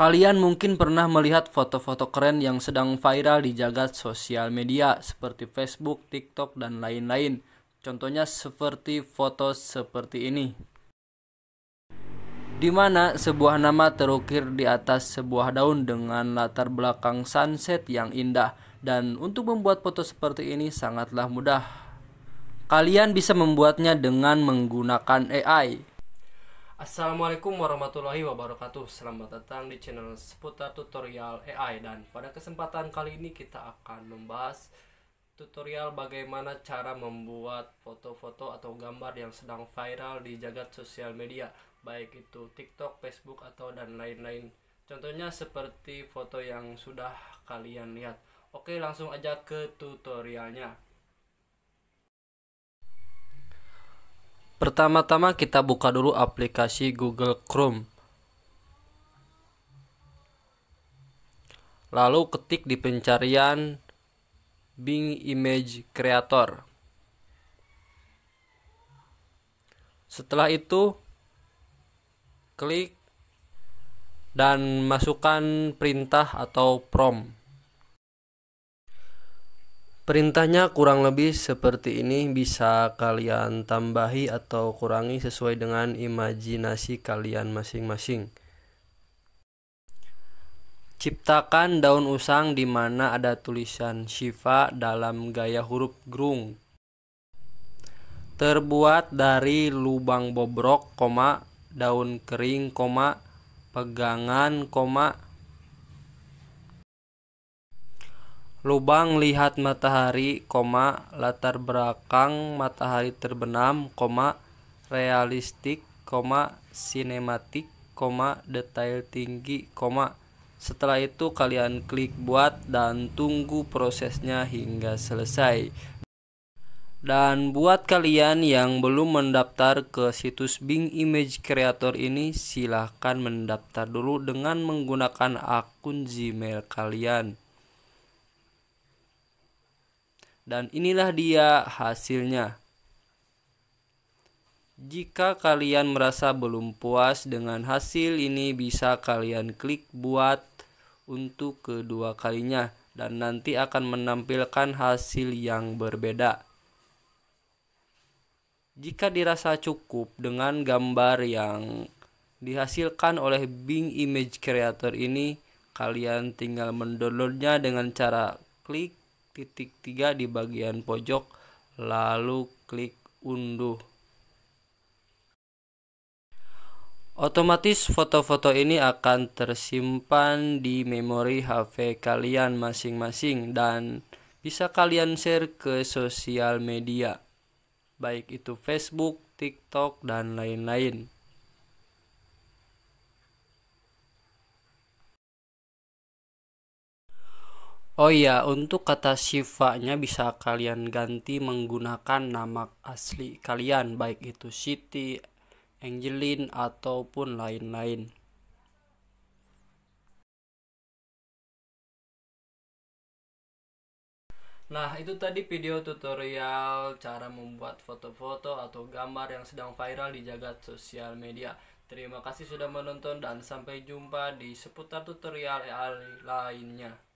Kalian mungkin pernah melihat foto-foto keren yang sedang viral di jagat sosial media seperti Facebook, TikTok, dan lain-lain. Contohnya seperti foto seperti ini. Di mana sebuah nama terukir di atas sebuah daun dengan latar belakang sunset yang indah dan untuk membuat foto seperti ini sangatlah mudah. Kalian bisa membuatnya dengan menggunakan AI. Assalamualaikum warahmatullahi wabarakatuh Selamat datang di channel seputar tutorial AI Dan pada kesempatan kali ini kita akan membahas tutorial bagaimana cara membuat foto-foto atau gambar yang sedang viral di jagat sosial media Baik itu TikTok, Facebook, atau dan lain-lain Contohnya seperti foto yang sudah kalian lihat Oke langsung aja ke tutorialnya Pertama-tama kita buka dulu aplikasi Google Chrome. Lalu ketik di pencarian Bing Image Creator. Setelah itu klik dan masukkan perintah atau prompt. Perintahnya kurang lebih seperti ini bisa kalian tambahi atau kurangi sesuai dengan imajinasi kalian masing-masing. Ciptakan daun usang di mana ada tulisan Shiva dalam gaya huruf grung. Terbuat dari lubang bobrok, koma, daun kering, koma, pegangan, koma, lubang lihat matahari, koma, latar belakang matahari terbenam, koma, realistik, koma, sinematik, koma, detail tinggi, koma. Setelah itu kalian klik buat dan tunggu prosesnya hingga selesai. Dan buat kalian yang belum mendaftar ke situs Bing Image Creator ini, silahkan mendaftar dulu dengan menggunakan akun Gmail kalian dan inilah dia hasilnya. Jika kalian merasa belum puas dengan hasil ini bisa kalian klik buat untuk kedua kalinya dan nanti akan menampilkan hasil yang berbeda. Jika dirasa cukup dengan gambar yang dihasilkan oleh Bing Image Creator ini, kalian tinggal mendownloadnya dengan cara klik titik tiga di bagian pojok, lalu klik unduh. Otomatis foto-foto ini akan tersimpan di memori HP kalian masing-masing dan bisa kalian share ke sosial media, baik itu Facebook, TikTok, dan lain-lain. Oh iya, untuk kata sifatnya bisa kalian ganti menggunakan nama asli kalian, baik itu Siti, Angelin ataupun lain-lain. Nah, itu tadi video tutorial cara membuat foto-foto atau gambar yang sedang viral di jagat sosial media. Terima kasih sudah menonton dan sampai jumpa di seputar tutorial AI lainnya.